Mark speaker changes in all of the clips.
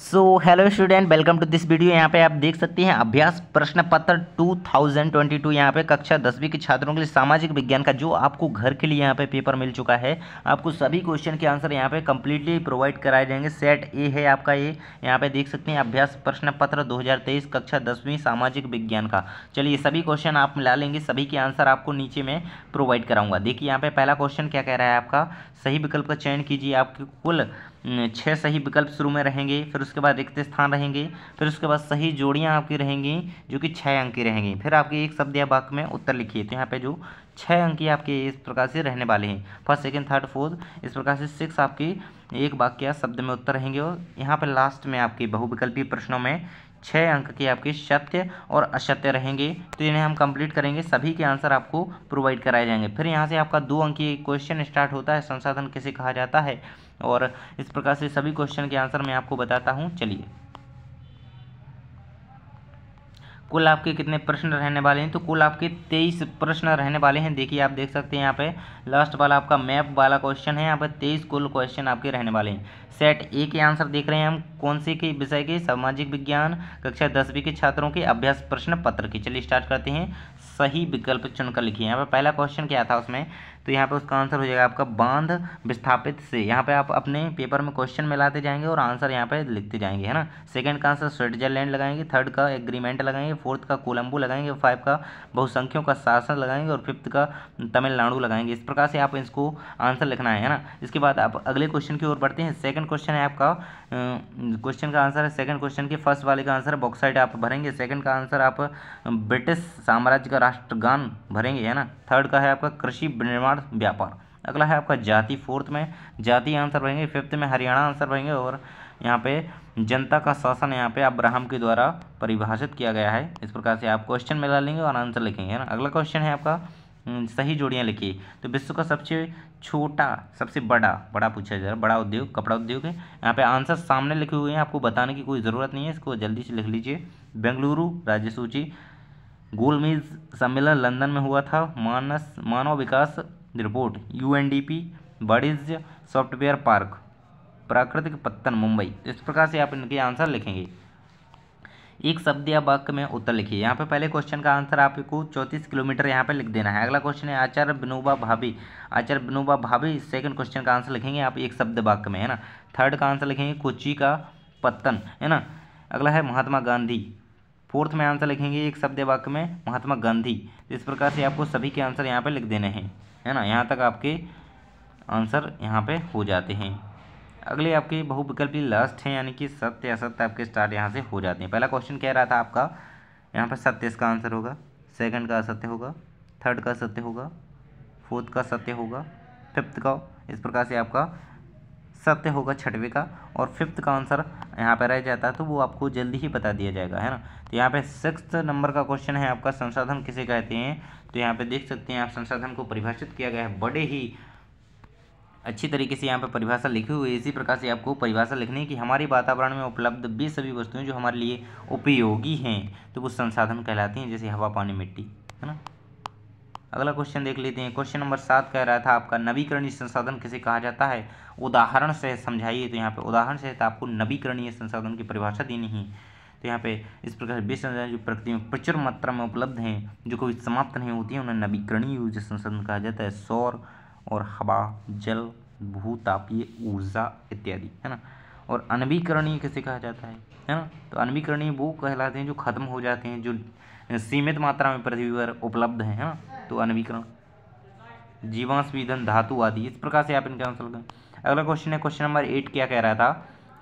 Speaker 1: so hello student welcome to this video यहाँ पे आप देख सकते हैं अभ्यास प्रश्न पत्र 2022 यहाँ पे कक्षा दसवीं के छात्रों के लिए सामाजिक विज्ञान का जो आपको घर के लिए यहाँ पे पेपर मिल चुका है आपको सभी क्वेश्चन के आंसर यहाँ पे कंप्लीटली प्रोवाइड कराए जाएंगे सेट ए है आपका ये यहाँ पे देख सकते हैं अभ्यास प्रश्न पत्र दो कक्षा दसवीं सामाजिक विज्ञान का चलिए सभी क्वेश्चन आप मिला लेंगे सभी के आंसर आपको नीचे में प्रोवाइड कराऊंगा देखिए यहाँ पे पहला क्वेश्चन क्या कह रहा है आपका सही विकल्प का चयन कीजिए आपके कुल छः सही विकल्प शुरू में रहेंगे फिर उसके बाद रिक्त स्थान रहेंगे फिर उसके बाद सही जोड़ियाँ आपकी रहेंगी जो कि छः अंक की रहेंगी फिर आपके एक शब्द या वाक्य में उत्तर लिखिए तो यहाँ पे जो छः अंक आपके इस प्रकार से रहने वाले हैं फर्स्ट सेकंड थर्ड फोर्थ इस प्रकार से सिक्स आपके एक वाक्य शब्द में उत्तर रहेंगे और यहाँ पर लास्ट में आपके बहुविकल्पी प्रश्नों में छः अंक के आपके सत्य और असत्य रहेंगे तो इन्हें हम कंप्लीट करेंगे सभी के आंसर आपको प्रोवाइड कराए जाएंगे फिर यहाँ से आपका दो अंकीय क्वेश्चन स्टार्ट होता है संसाधन किसे कहा जाता है और इस प्रकार से सभी क्वेश्चन के आंसर मैं आपको बताता हूँ चलिए कुल आपके कितने प्रश्न रहने वाले हैं तो कुल आपके तेईस प्रश्न रहने वाले हैं देखिए आप देख सकते हैं यहाँ पे लास्ट वाला आपका मैप वाला क्वेश्चन है यहाँ पे तेईस कुल क्वेश्चन आपके रहने वाले हैं सेट ए के आंसर देख रहे हैं हम कौन से के विषय के सामाजिक विज्ञान कक्षा दसवीं के छात्रों के अभ्यास प्रश्न पत्र की चलिए स्टार्ट करते हैं सही विकल्प चुनकर लिखिए यहाँ पर पहला क्वेश्चन क्या था उसमें तो यहाँ पर उसका आंसर हो जाएगा आपका बांध विस्थापित से यहाँ पे आप अपने पेपर में क्वेश्चन मिलाते जाएंगे और आंसर यहाँ पे लिखते जाएंगे है ना सेकंड का आंसर स्विट्जरलैंड लगाएंगे थर्ड का एग्रीमेंट लगाएंगे फोर्थ का कोलंबो लगाएंगे फाइव का बहुसंख्यों का शासन लगाएंगे और फिफ्थ का तमिलनाडु लगाएंगे इस प्रकार से आप इसको आंसर लिखना है ना इसके बाद आप अगले क्वेश्चन की ओर बढ़ते हैं सेकंड क्वेश्चन है आपका क्वेश्चन का आंसर है सेकंड क्वेश्चन के फर्स्ट वाले का आंसर बॉक्साइड आप भरेंगे सेकंड का आंसर आप ब्रिटिश साम्राज्य का राष्ट्रगान भरेंगे है ना थर्ड का है आपका कृषि निर्माण निर्माण व्यापार अगला है आपका जाति फोर्थ में जाति आंसर रहेंगे फिफ्थ में हरियाणा आंसर रहेंगे और यहाँ पे जनता का शासन यहाँ पे अब्राहम के द्वारा परिभाषित किया गया है इस प्रकार से आप क्वेश्चन मिला लेंगे और आंसर लिखेंगे ना अगला क्वेश्चन है आपका हम्म, सही जोड़ियाँ लिखिए तो विश्व का सबसे छोटा सबसे बड़ा बड़ा पूछा जा रहा बड़ा उद्योग कपड़ा उद्योग है यहाँ पे आंसर सामने लिखे हुए हैं आपको बताने की कोई ज़रूरत नहीं है इसको जल्दी से लिख लीजिए बेंगलुरु राज्य सूची गोलमेज सम्मेलन लंदन में हुआ था मानस मानव विकास report U N D P बड़िज सॉफ्टवेयर पार्क प्राकृतिक पत्तन मुंबई इस प्रकार से आप इनके आंसर लिखेंगे एक शब्द या वाक्य में उत्तर लिखिए यहाँ पे पहले क्वेश्चन का आंसर आपको चौंतीस किलोमीटर यहाँ पे लिख देना है अगला क्वेश्चन है आचार्य विनोबा भाभी आचार्य विनोबा भाभी सेकंड क्वेश्चन का आंसर लिखेंगे आप एक शब्द वाक्य में है ना थर्ड का आंसर लिखेंगे कोची का पत्तन है ना अगला है महात्मा गांधी फोर्थ में आंसर लिखेंगे एक शब्द वाक्य में महात्मा गांधी इस प्रकार से आपको सभी के आंसर यहाँ पर लिख देने हैं है ना यहाँ तक आपके आंसर यहाँ पे हो जाते हैं अगले आपके बहुविकल्पी लास्ट हैं यानी कि सत्य असत्य आपके स्टार्ट यहाँ से हो जाते हैं पहला क्वेश्चन कह रहा था आपका यहाँ पर सत्य इसका आंसर होगा सेकंड का असत्य होगा थर्ड का सत्य होगा फोर्थ का सत्य होगा फिफ्थ का इस प्रकार से आपका सत्य होगा छठवें का और फिफ्थ का आंसर यहाँ पर रह जाता है तो वो आपको जल्दी ही बता दिया जाएगा है ना तो यहाँ पे सिक्स नंबर का क्वेश्चन है आपका संसाधन किसे कहते हैं तो यहाँ पे देख सकते हैं आप संसाधन को परिभाषित किया गया है बड़े ही अच्छी तरीके से यहाँ पर परिभाषा लिखी हुई है इसी प्रकार से आपको परिभाषा लिखनी है कि हमारे वातावरण में उपलब्ध भी सभी वस्तुएं जो हमारे लिए उपयोगी हैं तो वो संसाधन कहलाती हैं जैसे हवा पानी मिट्टी है ना अगला क्वेश्चन देख लेते हैं क्वेश्चन नंबर सात कह रहा था आपका नवीकरणीय संसाधन किसे कहा जाता है उदाहरण से समझाइए तो यहाँ पे उदाहरण से आपको नवीकरणीय संसाधन की परिभाषा देनी है तो यहाँ पे इस प्रकार विश्व संसाधन जो प्रकृति में प्रचुर मात्रा में उपलब्ध हैं जो कभी समाप्त नहीं होती हैं उन्हें नवीकरणीय ऊर्जा संसाधन कहा जाता है सौर और हवा जल भूतापीय ऊर्जा इत्यादि है ना और अनवीकरणीय किसे कहा जाता है है ना तो अनवीकरणीय वो कहलाते हैं जो खत्म हो जाते हैं जो सीमित मात्रा में पृथ्वी पर उपलब्ध हैं है ना तो अनवीकरण जीवांश विधन धातु आदि इस प्रकार से आप इनके आंसर करें अगला क्वेश्चन है क्वेश्चन नंबर एट क्या कह रहा था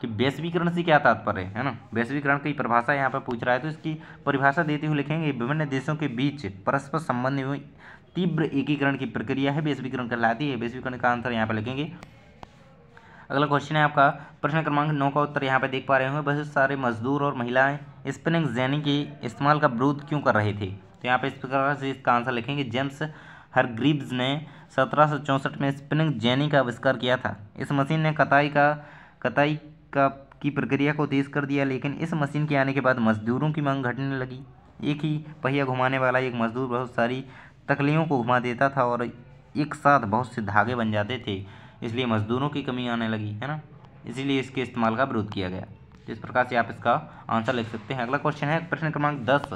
Speaker 1: कि वैश्वीकरण से क्या तात्पर्य है ना वैश्वीकरण की परिभाषा यहाँ पर पूछ रहा है तो इसकी परिभाषा देते हुए लिखेंगे विभिन्न देशों के बीच परस्पर संबंध में तीव्र एकीकरण की प्रक्रिया है वैश्वीकरण कहलाती है वैश्वीकरण का आंसर यहाँ पर लिखेंगे अगला क्वेश्चन है आपका प्रश्न क्रमांक नौ का उत्तर यहाँ पर देख पा रहे होंगे बहुत सारे मजदूर और महिलाएं स्पिनिंग जैनी के इस्तेमाल का विरोध क्यों कर रहे थे तो यहाँ पे इस प्रकार से इसका आंसर लिखेंगे जेम्स ग्रीब्स ने सत्रह सौ चौंसठ में स्पिनिंग जेनी का आविष्कार किया था इस मशीन ने कताई का कताई का की प्रक्रिया को तेज़ कर दिया लेकिन इस मशीन के आने के बाद मजदूरों की मांग घटने लगी एक ही पहिया घुमाने वाला एक मजदूर बहुत सारी तकलियों को घुमा देता था और एक साथ बहुत से धागे बन जाते थे इसलिए मजदूरों की कमी आने लगी है ना इसीलिए इसके इस्तेमाल का विरोध किया गया तो इस प्रकार से आप इसका आंसर लिख सकते हैं अगला क्वेश्चन है प्रश्न क्रमांक दस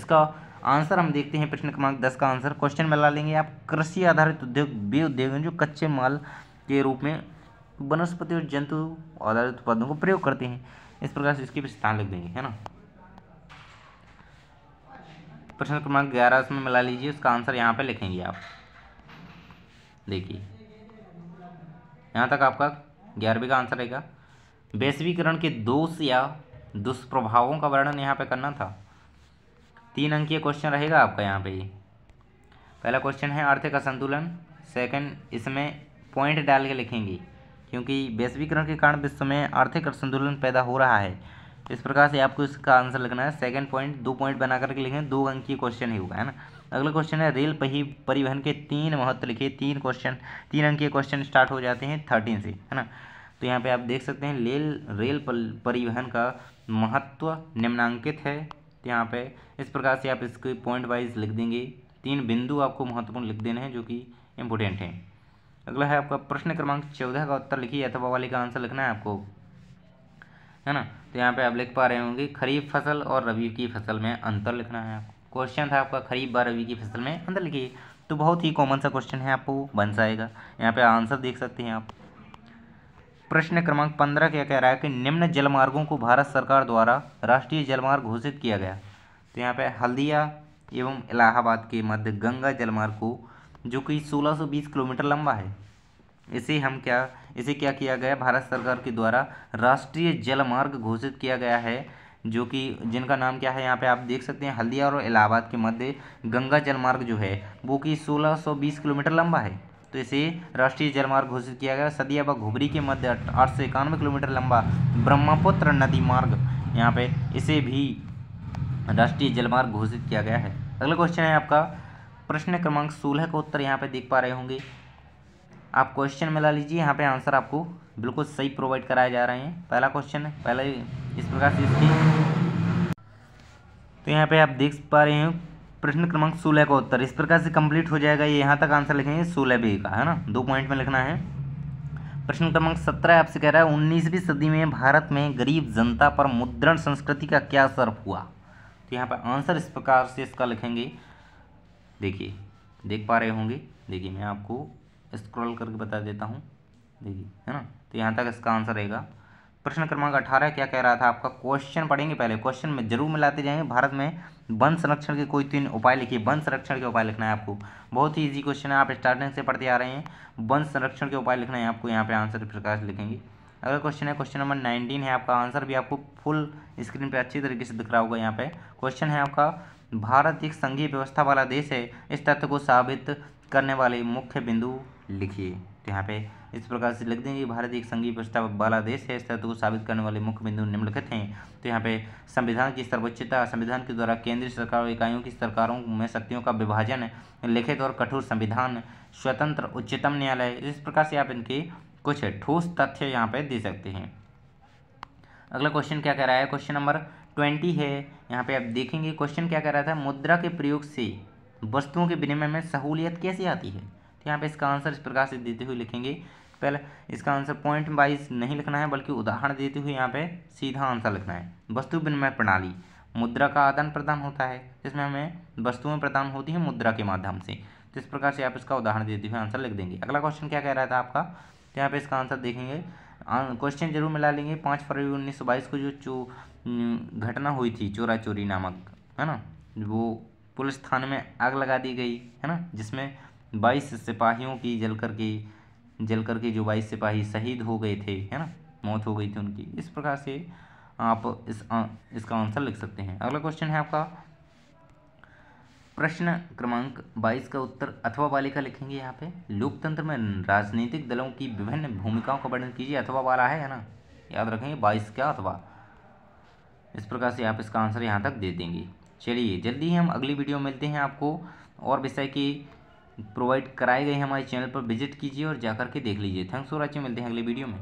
Speaker 1: इसका आंसर हम देखते हैं प्रश्न क्रमांक दस का आंसर क्वेश्चन में ला लेंगे आप कृषि आधारित उद्योग वे उद्योग हैं जो कच्चे माल के रूप में वनस्पति और जंतु आधारित उत्पादों को प्रयोग करते हैं इस प्रकार से इसके स्थान लिख देंगे है ना प्रश्न क्रमांक ग्यारह उसमें मिला लीजिए उसका आंसर यहाँ पे लिखेंगे आप देखिए यहाँ तक आपका ग्यारहवीं का आंसर रहेगा वैश्वीकरण के दोष या दुष्प्रभावों का वर्णन यहाँ पे करना था तीन अंकीय क्वेश्चन रहेगा आपका यहाँ पे ही पहला क्वेश्चन है अर्थ का संतुलन सेकंड इसमें पॉइंट डाल के लिखेंगे क्योंकि वैश्वीकरण के कारण विश्व में आर्थिक संतुलन पैदा हो रहा है इस प्रकार से आपको इसका आंसर लिखना है सेकंड पॉइंट दो पॉइंट बना करके लिखें दो अंकीय क्वेश्चन ही होगा है ना अगला क्वेश्चन है रेल परिवहन के तीन महत्व लिखे तीन क्वेश्चन तीन अंकीय क्वेश्चन स्टार्ट हो जाते हैं थर्टीन से है ना तो यहाँ पे आप देख सकते हैं रेल रेल परिवहन का महत्व निम्नांकित है यहाँ पे इस प्रकार से आप इसके पॉइंट वाइज लिख देंगे तीन बिंदु आपको महत्वपूर्ण लिख देने हैं जो कि इम्पोर्टेंट हैं अगला है आपका प्रश्न क्रमांक चौदह का उत्तर लिखिए अथवा वाले का आंसर लिखना है आपको है ना तो यहाँ पे आप लिख पा रहे होंगे खरीफ फसल और रबी की फसल में अंतर लिखना है आपको क्वेश्चन था आपका खरीफ व रबी की फसल में अंतर लिखिए तो बहुत ही कॉमन सा क्वेश्चन है आपको बन जाएगा यहाँ पे आंसर देख सकते हैं आप प्रश्न क्रमांक पंद्रह क्या कह रहा है कि निम्न जलमार्गों को भारत सरकार द्वारा राष्ट्रीय जलमार्ग घोषित किया गया तो यहाँ पे हल्दिया एवं इलाहाबाद के मध्य गंगा जलमार्ग को जो कि 1620 किलोमीटर लंबा है इसे हम क्या इसे क्या किया गया भारत सरकार के द्वारा राष्ट्रीय जलमार्ग घोषित किया गया है जो कि जिनका नाम क्या है यहाँ पे आप देख सकते हैं हल्दिया और इलाहाबाद के मध्य गंगा जलमार्ग जो है वो कि 1620 किलोमीटर लंबा है तो इसे राष्ट्रीय जलमार्ग घोषित किया गया सदिया व घुबरी के मध्य आठ सौ इक्यानवे किलोमीटर लंबा ब्रह्मपुत्र नदी मार्ग यहाँ पे इसे भी राष्ट्रीय जलमार्ग घोषित किया गया है अगला क्वेश्चन है आपका प्रश्न क्रमांक सोलह का उत्तर यहाँ पे देख पा रहे होंगे आप क्वेश्चन मिला लीजिए यहाँ पे आंसर आपको बिल्कुल सही प्रोवाइड कराए जा रहे हैं पहला क्वेश्चन पहले इस प्रकार से इसकी तो यहाँ पे आप देख पा रहे हैं प्रश्न क्रमांक सोलह का उत्तर इस प्रकार से कंप्लीट हो जाएगा ये यहाँ तक आंसर लिखेंगे सोलह बी का है ना दो पॉइंट में लिखना है प्रश्न क्रमांक सत्रह आपसे कह रहा है उन्नीसवीं सदी में भारत में गरीब जनता पर मुद्रण संस्कृति का क्या असर हुआ तो यहाँ पर आंसर इस प्रकार से इसका लिखेंगे देखिए देख पा रहे होंगे देखिए मैं आपको स्क्रॉल करके बता देता हूँ देखिए है ना तो यहाँ तक इसका आंसर रहेगा प्रश्न क्रमांक अठारह क्या कह रहा था आपका क्वेश्चन पढ़ेंगे पहले क्वेश्चन में जरूर मिलाते जाएंगे भारत में वन संरक्षण के कोई तीन उपाय लिखिए वन संरक्षण के उपाय लिखना है आपको बहुत ही इजी क्वेश्चन है आप स्टार्टिंग से पढ़ते आ रहे हैं वन संरक्षण के उपाय लिखना है आपको यहाँ पे आंसर प्रकाश लिखेंगे अगला क्वेश्चन है क्वेश्चन नंबर नाइनटीन है आपका आंसर भी आपको फुल स्क्रीन पर अच्छी तरीके से दिख रहा होगा यहाँ पे क्वेश्चन है आपका भारत एक संघीय व्यवस्था वाला देश है इस तथ्य को साबित करने वाले मुख्य बिंदु लिखिए तो यहाँ पे इस प्रकार से लिख देंगे भारत एक संघीय प्रस्ताव वाला देश है इस तत्व को साबित करने वाले मुख्य बिंदु निम्नलिखित हैं तो यहाँ पे संविधान की सर्वोच्चता संविधान के द्वारा केंद्रीय सरकार और इकाइयों की सरकारों में शक्तियों का विभाजन लिखित और कठोर संविधान स्वतंत्र उच्चतम न्यायालय इस प्रकार से आप इनके कुछ ठोस तथ्य यहाँ पे दे सकते हैं अगला क्वेश्चन क्या कह रहा है क्वेश्चन नंबर ट्वेंटी है यहाँ पे आप देखेंगे क्वेश्चन क्या कह रहा था मुद्रा के प्रयोग से वस्तुओं के विनिमय में सहूलियत कैसे आती है यहाँ पे इसका आंसर इस प्रकार से देते हुए लिखेंगे पहले इसका आंसर पॉइंट वाइज नहीं लिखना है बल्कि उदाहरण देते हुए यहाँ पे सीधा आंसर लिखना है वस्तु विनिमय प्रणाली मुद्रा का आदान प्रदान होता है जिसमें हमें वस्तुएं प्रदान होती हैं मुद्रा के माध्यम से तो इस प्रकार से आप इसका उदाहरण देते हुए आंसर लिख देंगे अगला क्वेश्चन क्या कह रहा था आपका तो यहाँ पे इसका आंसर देखेंगे क्वेश्चन जरूर मिला लेंगे पाँच फरवरी उन्नीस सौ बाईस को जो चो घटना हुई थी चोरा चोरी नामक है ना वो पुलिस थाने में आग लगा दी गई है ना जिसमें बाईस सिपाहियों की जल कर के जल कर के जो बाईस सिपाही शहीद हो गए थे है ना मौत हो गई थी उनकी इस प्रकार से आप इस आ, इसका आंसर लिख सकते हैं अगला क्वेश्चन है आपका प्रश्न क्रमांक 22 का उत्तर अथवा बालिका लिखेंगे यहाँ पे लोकतंत्र में राजनीतिक दलों की विभिन्न भूमिकाओं का वर्णन कीजिए अथवा वाला है ना याद रखेंगे 22 का अथवा इस प्रकार से आप इसका आंसर यहाँ तक दे देंगे चलिए जल्दी ही हम अगली वीडियो मिलते हैं आपको और विषय की प्रोवाइड कराए गए हैं हमारे चैनल पर विजिट कीजिए और जाकर के देख लीजिए थैंक्स फॉर वॉचिंग मिलते हैं अगले वीडियो में